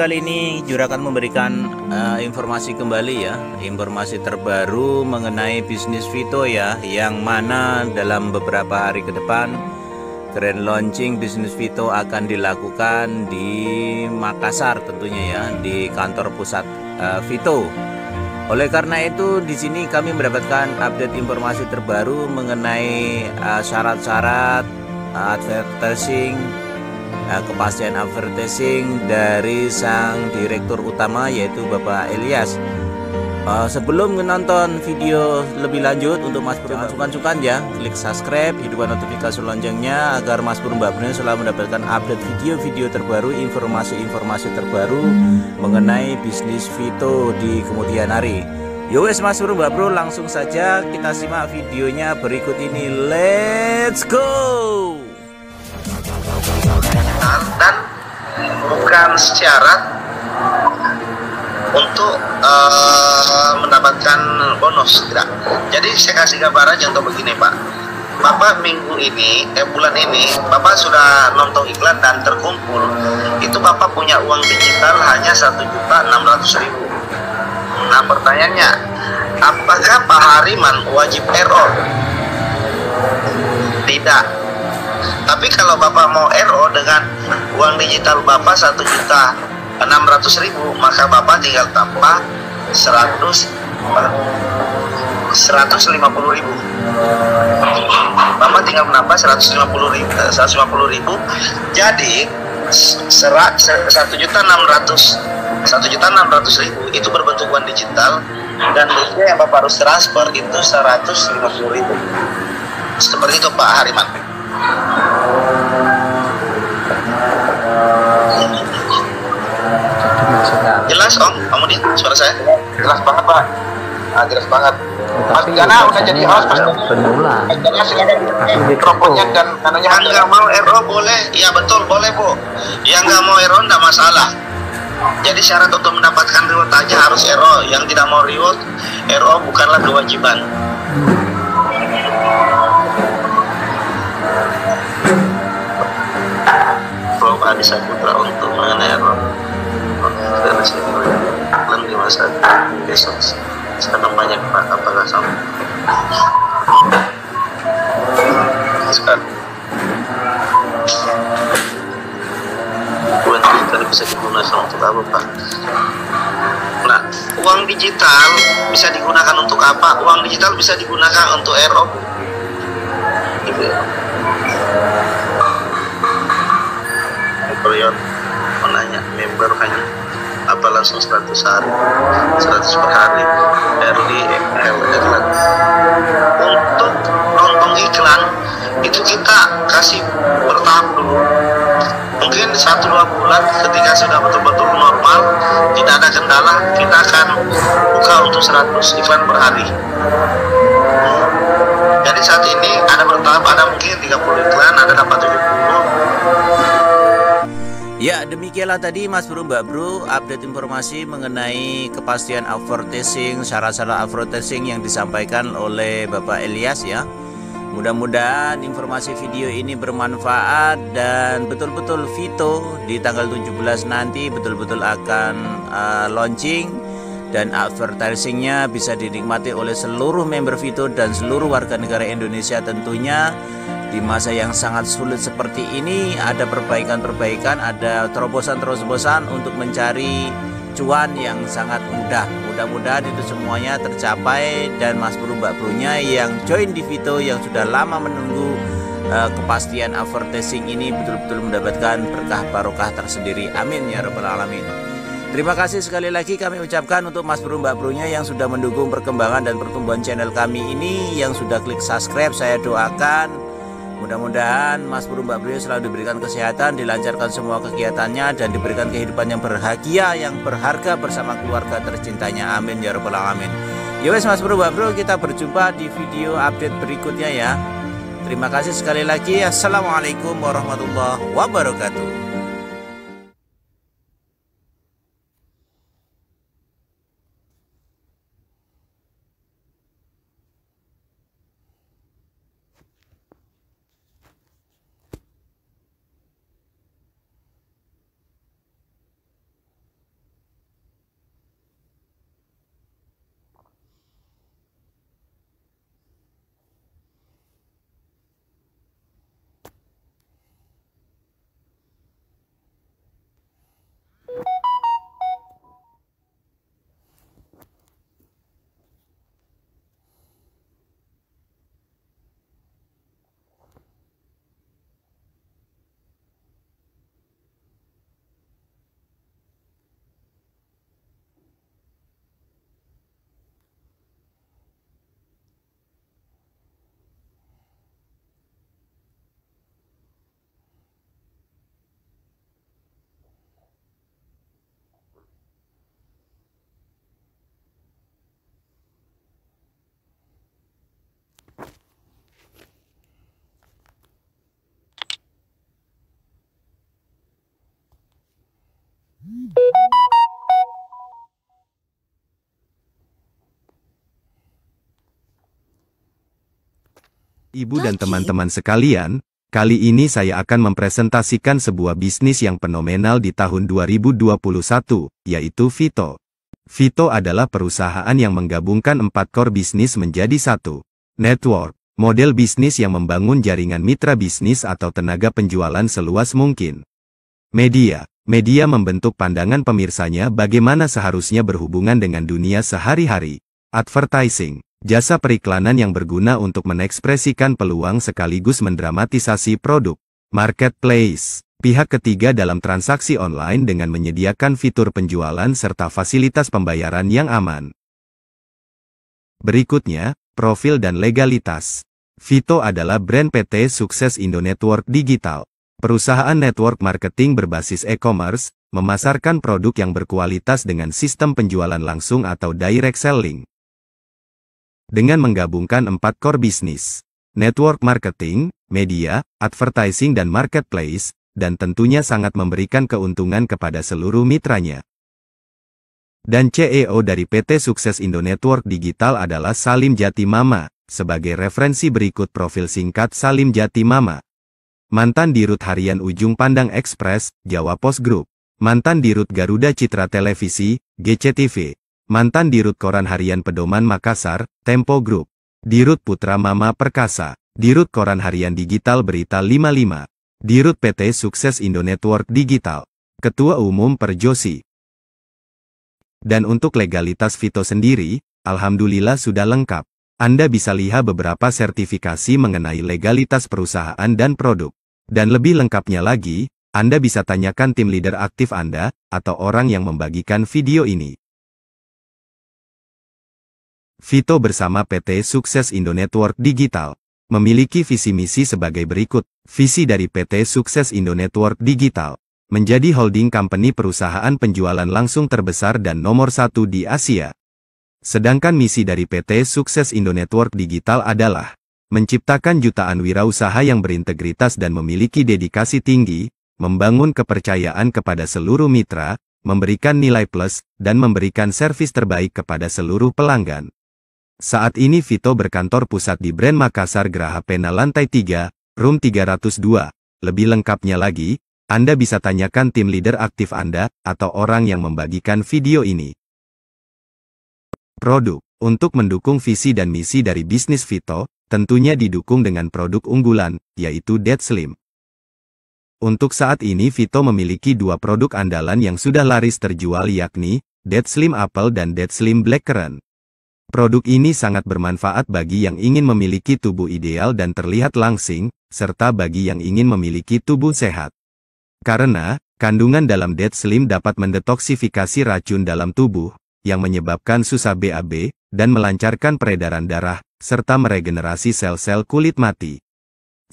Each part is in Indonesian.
Kali ini juragan memberikan uh, informasi kembali ya, informasi terbaru mengenai bisnis Vito ya, yang mana dalam beberapa hari ke depan grand launching bisnis Vito akan dilakukan di Makassar tentunya ya, di kantor pusat uh, Vito. Oleh karena itu di sini kami mendapatkan update informasi terbaru mengenai eh, syarat-syarat uh, uh, advertising Eh, kepastian advertising dari sang direktur utama yaitu Bapak Elias. Uh, sebelum menonton video lebih lanjut untuk Mas Pur cukan cukan ya klik subscribe hidupkan notifikasi loncengnya agar Mas Pur Mbak selalu mendapatkan update video-video terbaru informasi-informasi terbaru mengenai bisnis Vito di kemudian hari Yowes ya Mas Bro Mbak Bro langsung saja kita simak videonya berikut ini Let's go dan bukan syarat untuk uh, mendapatkan bonus tidak. Jadi saya kasih aja untuk begini Pak. Bapak minggu ini, eh bulan ini, Bapak sudah nonton iklan dan terkumpul. Itu Bapak punya uang digital hanya satu juta enam ratus ribu. Nah pertanyaannya, apakah Pak Hariman wajib error? Tidak tapi kalau bapak mau RO dengan uang digital bapak satu juta enam ratus ribu maka bapak tinggal tambah seratus seratus lima puluh ribu bapak tinggal menambah seratus lima puluh ribu eh, seratus lima puluh ribu jadi serat satu juta enam ratus satu juta enam ratus ribu itu berbentuk uang digital dan duitnya yang bapak harus transfer itu seratus lima puluh ribu seperti itu Pak Hariman. Suara saya jelas banget pak. Nah, jelas banget. Mas karena udah jadi host pasti Gana. silakan mikrofonnya dan kanunya Yang nggak mau ero boleh, ya betul boleh bu. Yang nggak mau ero nggak masalah. Jadi syarat untuk mendapatkan reward aja harus ero Yang tidak mau reward, ero bukanlah kewajiban. bro ada satu. Ustaz besok karena banyak Pak apakah sama sekarang buat digital bisa digunakan untuk apa Pak nah uang digital bisa digunakan untuk apa uang digital bisa digunakan untuk ero gitu ya menanya member hanya langsung 100 hari 100 per hari early iklan untuk nonton iklan itu kita kasih bertahap dulu mungkin satu dua bulan ketika sudah betul-betul normal tidak ada kendala kita akan buka untuk 100 event per hari jadi saat ini ada bertahap ada mungkin 30 iklan ada dapat demikianlah tadi Mas Bro Mbak Bro update informasi mengenai kepastian advertising, syarat-syarat advertising yang disampaikan oleh Bapak Elias ya. Mudah-mudahan informasi video ini bermanfaat dan betul-betul Vito di tanggal 17 nanti betul-betul akan uh, launching dan advertisingnya bisa dinikmati oleh seluruh member Vito dan seluruh warga negara Indonesia tentunya di masa yang sangat sulit seperti ini ada perbaikan-perbaikan, ada terobosan-terobosan untuk mencari cuan yang sangat mudah. Mudah-mudahan itu semuanya tercapai dan Mas Bro Mbak Brunya yang join di Vito yang sudah lama menunggu eh, kepastian advertising ini betul-betul mendapatkan berkah barokah tersendiri. Amin ya rabbal alamin. Terima kasih sekali lagi kami ucapkan untuk Mas Bro Mbak Brunya yang sudah mendukung perkembangan dan pertumbuhan channel kami ini yang sudah klik subscribe saya doakan Mudah-mudahan Mas Puru Mbak Brio selalu diberikan kesehatan, dilancarkan semua kegiatannya dan diberikan kehidupan yang berbahagia, yang berharga bersama keluarga tercintanya. Amin ya rabbal alamin. Yo ya wes Mas Puru Mbak Brio, kita berjumpa di video update berikutnya ya. Terima kasih sekali lagi. Assalamualaikum warahmatullahi wabarakatuh. Ibu dan teman-teman sekalian, kali ini saya akan mempresentasikan sebuah bisnis yang fenomenal di tahun 2021, yaitu Vito. Vito adalah perusahaan yang menggabungkan empat core bisnis menjadi satu. Network, model bisnis yang membangun jaringan mitra bisnis atau tenaga penjualan seluas mungkin. Media, media membentuk pandangan pemirsanya bagaimana seharusnya berhubungan dengan dunia sehari-hari. Advertising, Jasa periklanan yang berguna untuk mengekspresikan peluang sekaligus mendramatisasi produk. Marketplace Pihak ketiga dalam transaksi online dengan menyediakan fitur penjualan serta fasilitas pembayaran yang aman. Berikutnya, profil dan legalitas. Vito adalah brand PT sukses Indo Network Digital. Perusahaan network marketing berbasis e-commerce, memasarkan produk yang berkualitas dengan sistem penjualan langsung atau direct selling dengan menggabungkan empat core bisnis, network marketing, media, advertising dan marketplace, dan tentunya sangat memberikan keuntungan kepada seluruh mitranya. Dan CEO dari PT Sukses Indo Network Digital adalah Salim Jati Mama, sebagai referensi berikut profil singkat Salim Jati Mama. Mantan Dirut Harian Ujung Pandang Express, Jawa Pos Group. Mantan Dirut Garuda Citra Televisi, GCTV mantan dirut Koran Harian Pedoman Makassar, Tempo Group. Dirut Putra Mama Perkasa, Dirut Koran Harian Digital Berita 55, Dirut PT Sukses Network Digital, Ketua Umum Perjosi. Dan untuk legalitas Vito sendiri, Alhamdulillah sudah lengkap. Anda bisa lihat beberapa sertifikasi mengenai legalitas perusahaan dan produk. Dan lebih lengkapnya lagi, Anda bisa tanyakan tim leader aktif Anda, atau orang yang membagikan video ini. Vito bersama PT Sukses Indonetwork Digital, memiliki visi misi sebagai berikut. Visi dari PT Sukses Indonetwork Digital, menjadi holding company perusahaan penjualan langsung terbesar dan nomor satu di Asia. Sedangkan misi dari PT Sukses Indonetwork Digital adalah, menciptakan jutaan wirausaha yang berintegritas dan memiliki dedikasi tinggi, membangun kepercayaan kepada seluruh mitra, memberikan nilai plus, dan memberikan servis terbaik kepada seluruh pelanggan. Saat ini Vito berkantor pusat di Brand Makassar Graha Pena Lantai 3, Room 302. Lebih lengkapnya lagi, Anda bisa tanyakan tim leader aktif Anda, atau orang yang membagikan video ini. Produk Untuk mendukung visi dan misi dari bisnis Vito, tentunya didukung dengan produk unggulan, yaitu Dead Slim. Untuk saat ini Vito memiliki dua produk andalan yang sudah laris terjual yakni Dead Slim Apple dan Dead Slim Blackcurrant. Produk ini sangat bermanfaat bagi yang ingin memiliki tubuh ideal dan terlihat langsing, serta bagi yang ingin memiliki tubuh sehat. Karena, kandungan dalam Dead Slim dapat mendetoksifikasi racun dalam tubuh, yang menyebabkan susah BAB, dan melancarkan peredaran darah, serta meregenerasi sel-sel kulit mati.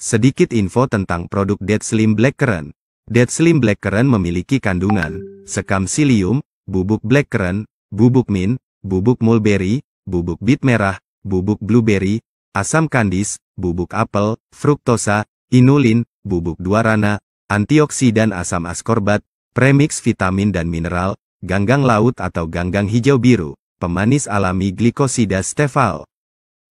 Sedikit info tentang produk Dead Slim Black Current. Dead Slim Black Current memiliki kandungan, sekam silium, bubuk black currant, bubuk mint, bubuk mulberry, bubuk bit merah, bubuk blueberry, asam kandis, bubuk apel, fruktosa, inulin, bubuk dua rana, antioksidan asam askorbat, premix vitamin dan mineral, ganggang laut atau ganggang hijau biru, pemanis alami glikosida stefal.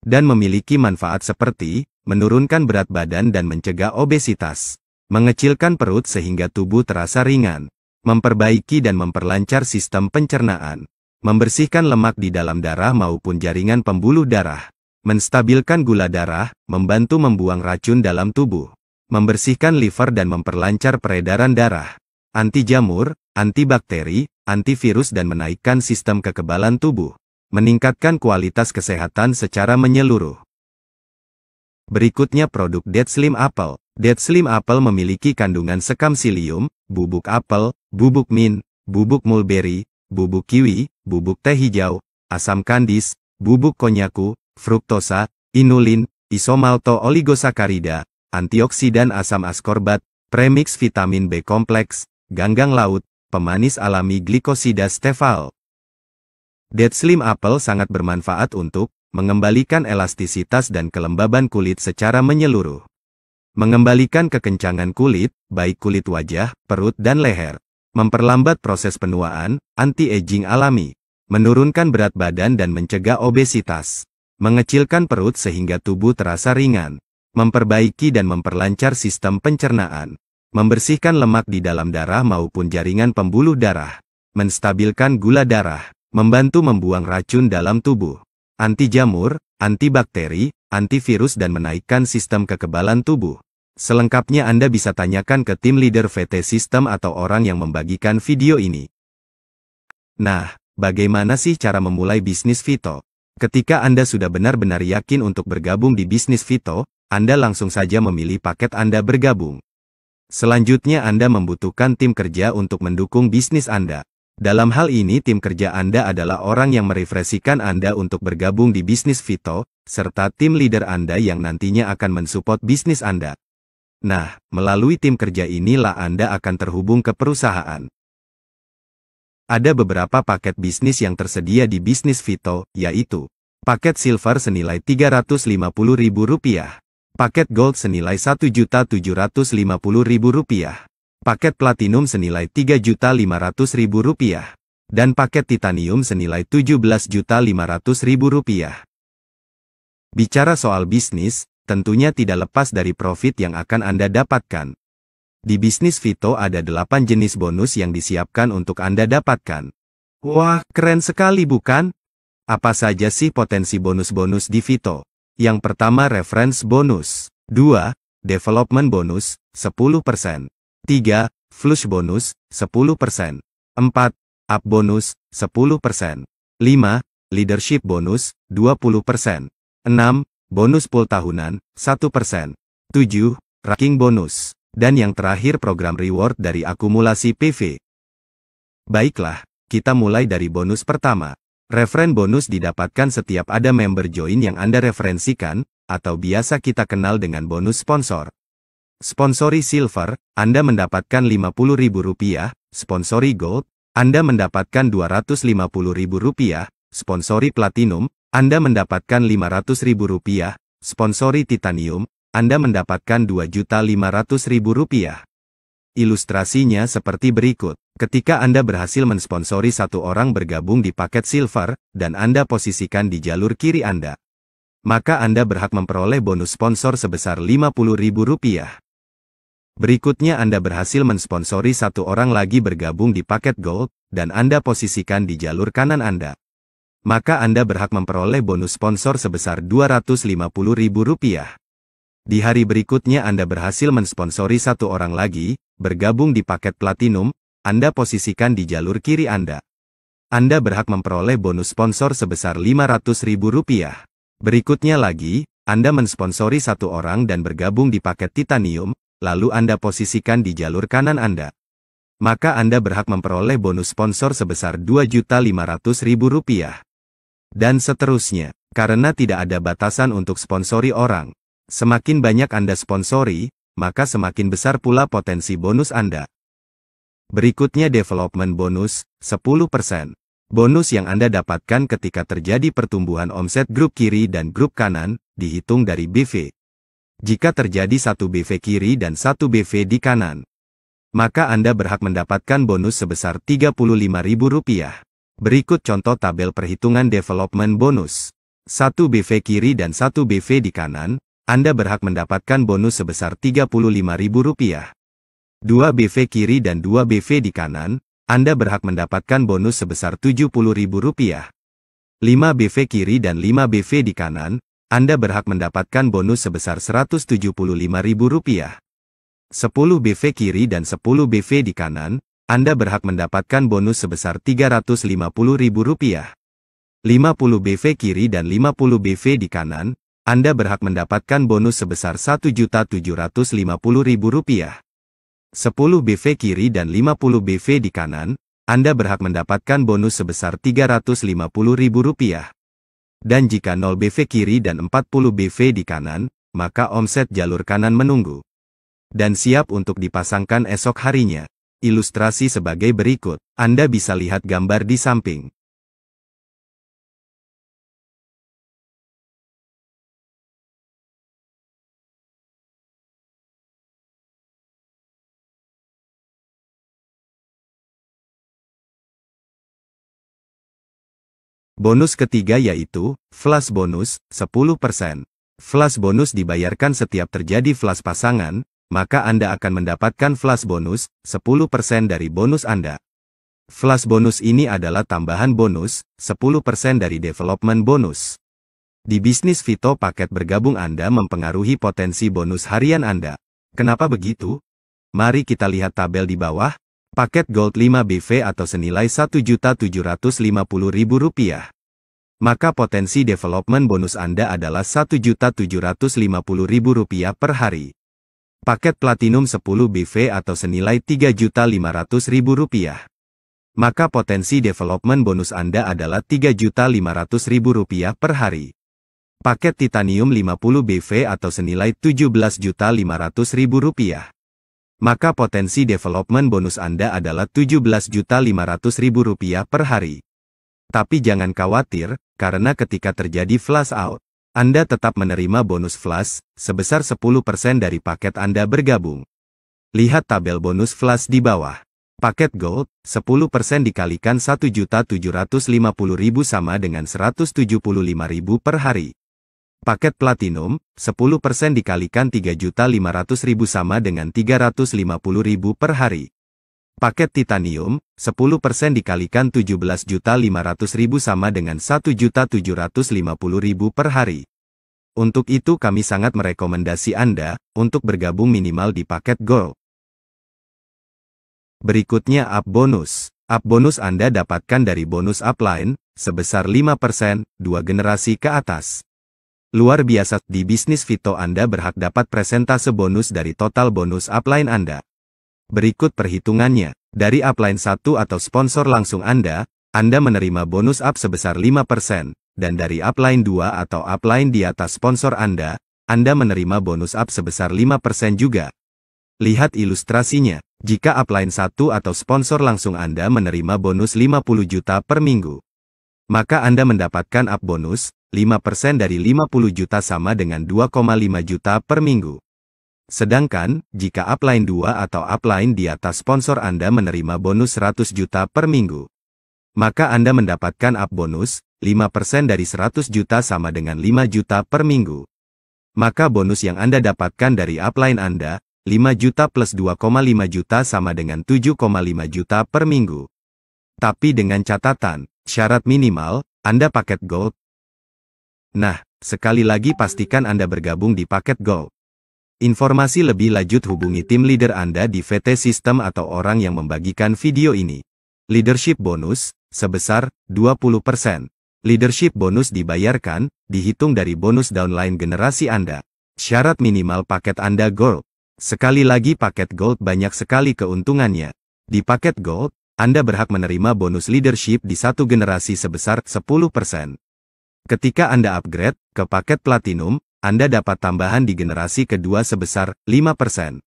Dan memiliki manfaat seperti, menurunkan berat badan dan mencegah obesitas, mengecilkan perut sehingga tubuh terasa ringan, memperbaiki dan memperlancar sistem pencernaan, membersihkan lemak di dalam darah maupun jaringan pembuluh darah, menstabilkan gula darah, membantu membuang racun dalam tubuh, membersihkan liver dan memperlancar peredaran darah, anti jamur, antibakteri, antivirus dan menaikkan sistem kekebalan tubuh, meningkatkan kualitas kesehatan secara menyeluruh. Berikutnya produk Dead Slim Apple. Dead Slim Apple memiliki kandungan sekam silium, bubuk apel, bubuk mint, bubuk mulberry, bubuk kiwi, bubuk teh hijau, asam kandis, bubuk konyaku, fruktosa, inulin, isomalto oligosakarida, antioksidan asam askorbat, premix vitamin B kompleks, ganggang laut, pemanis alami glikosida stefal. Dead Slim Apple sangat bermanfaat untuk mengembalikan elastisitas dan kelembaban kulit secara menyeluruh. Mengembalikan kekencangan kulit, baik kulit wajah, perut dan leher memperlambat proses penuaan, anti-aging alami, menurunkan berat badan dan mencegah obesitas, mengecilkan perut sehingga tubuh terasa ringan, memperbaiki dan memperlancar sistem pencernaan, membersihkan lemak di dalam darah maupun jaringan pembuluh darah, menstabilkan gula darah, membantu membuang racun dalam tubuh, anti jamur, antibakteri, antivirus dan menaikkan sistem kekebalan tubuh. Selengkapnya Anda bisa tanyakan ke tim leader VT System atau orang yang membagikan video ini. Nah, bagaimana sih cara memulai bisnis Vito? Ketika Anda sudah benar-benar yakin untuk bergabung di bisnis Vito, Anda langsung saja memilih paket Anda bergabung. Selanjutnya Anda membutuhkan tim kerja untuk mendukung bisnis Anda. Dalam hal ini tim kerja Anda adalah orang yang merefresikan Anda untuk bergabung di bisnis Vito, serta tim leader Anda yang nantinya akan mensupport bisnis Anda. Nah, melalui tim kerja inilah Anda akan terhubung ke perusahaan. Ada beberapa paket bisnis yang tersedia di bisnis Vito, yaitu paket silver senilai Rp350.000, paket gold senilai Rp1.750.000, paket platinum senilai Rp3.500.000, dan paket titanium senilai Rp17.500.000. Bicara soal bisnis, tentunya tidak lepas dari profit yang akan Anda dapatkan. Di bisnis Vito ada 8 jenis bonus yang disiapkan untuk Anda dapatkan. Wah, keren sekali bukan? Apa saja sih potensi bonus-bonus di Vito? Yang pertama reference bonus. 2. Development bonus, 10%. 3. Flush bonus, 10%. 4. Up bonus, 10%. 5. Leadership bonus, 20%. 6 bonus pool tahunan, 1%, 7, ranking bonus, dan yang terakhir program reward dari akumulasi PV. Baiklah, kita mulai dari bonus pertama. Referen bonus didapatkan setiap ada member join yang Anda referensikan, atau biasa kita kenal dengan bonus sponsor. Sponsori Silver, Anda mendapatkan Rp50.000, sponsori Gold, Anda mendapatkan Rp250.000, sponsori Platinum, anda mendapatkan Rp500.000, sponsori Titanium, Anda mendapatkan Rp2.500.000. Ilustrasinya seperti berikut. Ketika Anda berhasil mensponsori satu orang bergabung di paket silver, dan Anda posisikan di jalur kiri Anda, maka Anda berhak memperoleh bonus sponsor sebesar Rp50.000. Berikutnya Anda berhasil mensponsori satu orang lagi bergabung di paket gold, dan Anda posisikan di jalur kanan Anda maka Anda berhak memperoleh bonus sponsor sebesar Rp250.000. Di hari berikutnya Anda berhasil mensponsori satu orang lagi, bergabung di paket platinum, Anda posisikan di jalur kiri Anda. Anda berhak memperoleh bonus sponsor sebesar Rp500.000. Berikutnya lagi, Anda mensponsori satu orang dan bergabung di paket titanium, lalu Anda posisikan di jalur kanan Anda. Maka Anda berhak memperoleh bonus sponsor sebesar Rp2.500.000 dan seterusnya. Karena tidak ada batasan untuk sponsori orang. Semakin banyak Anda sponsori, maka semakin besar pula potensi bonus Anda. Berikutnya development bonus, 10%. Bonus yang Anda dapatkan ketika terjadi pertumbuhan omset grup kiri dan grup kanan, dihitung dari BV. Jika terjadi satu BV kiri dan satu BV di kanan, maka Anda berhak mendapatkan bonus sebesar Rp35.000. Berikut contoh tabel perhitungan development bonus. 1 BV kiri dan 1 BV di kanan, Anda berhak mendapatkan bonus sebesar Rp35.000. 2 BV kiri dan 2 BV di kanan, Anda berhak mendapatkan bonus sebesar Rp70.000. 5 BV kiri dan 5 BV di kanan, Anda berhak mendapatkan bonus sebesar Rp175.000. 10 BV kiri dan 10 BV di kanan, anda berhak mendapatkan bonus sebesar Rp350.000. 50 BV kiri dan 50 BV di kanan, Anda berhak mendapatkan bonus sebesar Rp1.750.000. 10 BV kiri dan 50 BV di kanan, Anda berhak mendapatkan bonus sebesar Rp350.000. Dan jika 0 BV kiri dan 40 BV di kanan, maka omset jalur kanan menunggu. Dan siap untuk dipasangkan esok harinya. Ilustrasi sebagai berikut. Anda bisa lihat gambar di samping. Bonus ketiga yaitu, flash bonus, 10%. Flash bonus dibayarkan setiap terjadi flash pasangan, maka Anda akan mendapatkan flash bonus, 10% dari bonus Anda. Flash bonus ini adalah tambahan bonus, 10% dari development bonus. Di bisnis Vito paket bergabung Anda mempengaruhi potensi bonus harian Anda. Kenapa begitu? Mari kita lihat tabel di bawah. Paket Gold 5 BV atau senilai Rp1.750.000 maka potensi development bonus Anda adalah Rp1.750.000 per hari paket Platinum 10 BV atau senilai Rp3.500.000. Maka potensi development bonus Anda adalah Rp3.500.000 per hari. Paket Titanium 50 BV atau senilai Rp17.500.000. Maka potensi development bonus Anda adalah Rp17.500.000 per hari. Tapi jangan khawatir, karena ketika terjadi flash out, anda tetap menerima bonus flash sebesar 10% dari paket Anda bergabung. Lihat tabel bonus flash di bawah. Paket Gold, 10% dikalikan 1.750.000 sama dengan 175.000 per hari. Paket Platinum, 10% dikalikan 3.500.000 sama dengan 350.000 per hari. Paket titanium, 10% dikalikan 17.500.000 sama dengan 1.750.000 per hari. Untuk itu kami sangat merekomendasi Anda untuk bergabung minimal di paket Gold. Berikutnya up bonus. Up bonus Anda dapatkan dari bonus upline sebesar 5%, 2 generasi ke atas. Luar biasa, di bisnis Vito Anda berhak dapat presentase bonus dari total bonus upline Anda. Berikut perhitungannya. Dari upline 1 atau sponsor langsung Anda, Anda menerima bonus up sebesar 5%, dan dari upline 2 atau upline di atas sponsor Anda, Anda menerima bonus up sebesar 5% juga. Lihat ilustrasinya. Jika upline 1 atau sponsor langsung Anda menerima bonus 50 juta per minggu, maka Anda mendapatkan up bonus 5% dari 50 juta sama dengan 2,5 juta per minggu. Sedangkan, jika upline 2 atau upline di atas sponsor Anda menerima bonus 100 juta per minggu, maka Anda mendapatkan up bonus, 5% dari 100 juta sama dengan 5 juta per minggu. Maka bonus yang Anda dapatkan dari upline Anda, 5 juta plus 2,5 juta sama dengan 7,5 juta per minggu. Tapi dengan catatan, syarat minimal, Anda paket gold. Nah, sekali lagi pastikan Anda bergabung di paket gold. Informasi lebih lanjut hubungi tim leader Anda di VT System atau orang yang membagikan video ini. Leadership bonus, sebesar 20%. Leadership bonus dibayarkan, dihitung dari bonus downline generasi Anda. Syarat minimal paket Anda Gold. Sekali lagi paket Gold banyak sekali keuntungannya. Di paket Gold, Anda berhak menerima bonus leadership di satu generasi sebesar 10%. Ketika Anda upgrade ke paket Platinum, anda dapat tambahan di generasi kedua sebesar 5%.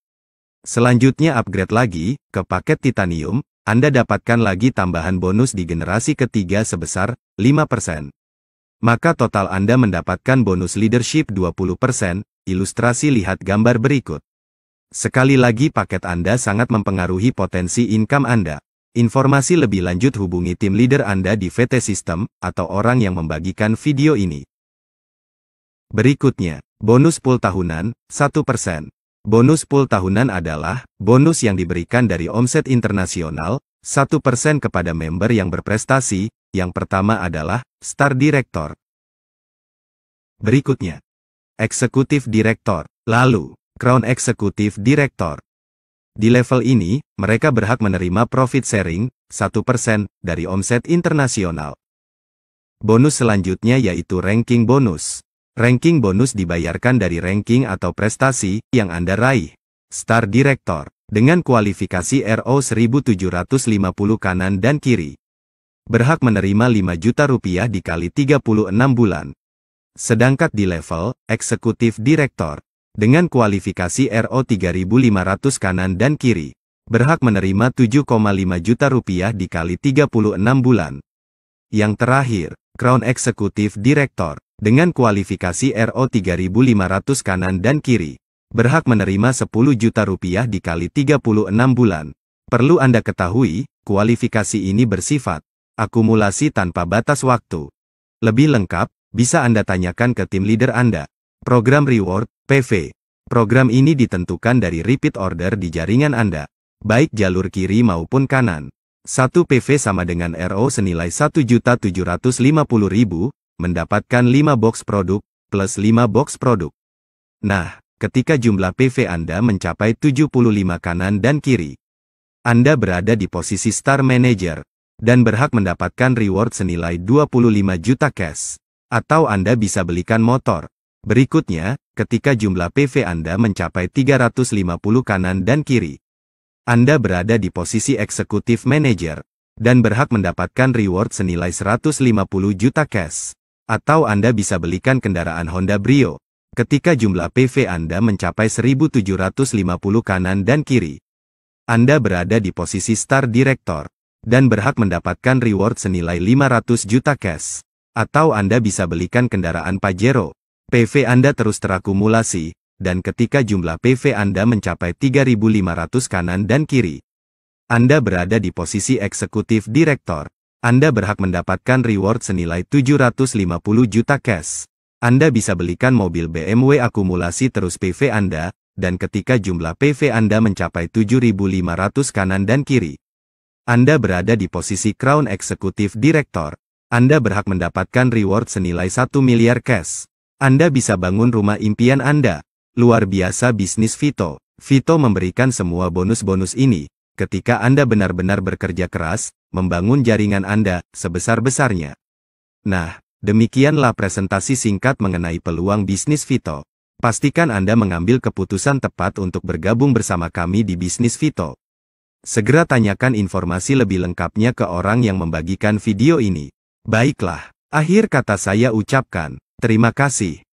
Selanjutnya upgrade lagi, ke paket titanium, Anda dapatkan lagi tambahan bonus di generasi ketiga sebesar 5%. Maka total Anda mendapatkan bonus leadership 20%, ilustrasi lihat gambar berikut. Sekali lagi paket Anda sangat mempengaruhi potensi income Anda. Informasi lebih lanjut hubungi tim leader Anda di VT System, atau orang yang membagikan video ini. Berikutnya, bonus pool tahunan, 1%. Bonus pool tahunan adalah bonus yang diberikan dari omset internasional, 1% kepada member yang berprestasi, yang pertama adalah Star Director. Berikutnya, Eksekutif director. lalu Crown Eksekutif director. Di level ini, mereka berhak menerima profit sharing, 1% dari omset internasional. Bonus selanjutnya yaitu ranking bonus. Ranking bonus dibayarkan dari ranking atau prestasi yang Anda raih. Star Director, dengan kualifikasi RO 1750 kanan dan kiri, berhak menerima 5 juta rupiah dikali 36 bulan. Sedangkan di level Eksekutif Direktor, dengan kualifikasi RO 3500 kanan dan kiri, berhak menerima 7,5 juta rupiah dikali 36 bulan. Yang terakhir, Crown executive director dengan kualifikasi RO 3500 kanan dan kiri, berhak menerima 10 juta rupiah dikali 36 bulan. Perlu Anda ketahui, kualifikasi ini bersifat akumulasi tanpa batas waktu. Lebih lengkap, bisa Anda tanyakan ke tim leader Anda. Program Reward, PV. Program ini ditentukan dari repeat order di jaringan Anda, baik jalur kiri maupun kanan. 1 PV sama dengan RO senilai 1.750.000, mendapatkan 5 box produk, plus 5 box produk. Nah, ketika jumlah PV Anda mencapai 75 kanan dan kiri, Anda berada di posisi Star Manager, dan berhak mendapatkan reward senilai 25 juta cash. Atau Anda bisa belikan motor. Berikutnya, ketika jumlah PV Anda mencapai 350 kanan dan kiri, anda berada di posisi eksekutif manager dan berhak mendapatkan reward senilai 150 juta cash. Atau Anda bisa belikan kendaraan Honda Brio ketika jumlah PV Anda mencapai 1750 kanan dan kiri. Anda berada di posisi star director dan berhak mendapatkan reward senilai 500 juta cash. Atau Anda bisa belikan kendaraan Pajero. PV Anda terus terakumulasi, dan ketika jumlah PV Anda mencapai 3.500 kanan dan kiri, Anda berada di posisi eksekutif direktor. Anda berhak mendapatkan reward senilai 750 juta cash. Anda bisa belikan mobil BMW akumulasi terus PV Anda, dan ketika jumlah PV Anda mencapai 7.500 kanan dan kiri, Anda berada di posisi Crown Eksekutif Direktor. Anda berhak mendapatkan reward senilai 1 miliar cash. Anda bisa bangun rumah impian Anda. Luar biasa bisnis Vito. Vito memberikan semua bonus-bonus ini, ketika Anda benar-benar bekerja keras, membangun jaringan Anda, sebesar-besarnya. Nah, demikianlah presentasi singkat mengenai peluang bisnis Vito. Pastikan Anda mengambil keputusan tepat untuk bergabung bersama kami di bisnis Vito. Segera tanyakan informasi lebih lengkapnya ke orang yang membagikan video ini. Baiklah, akhir kata saya ucapkan, terima kasih.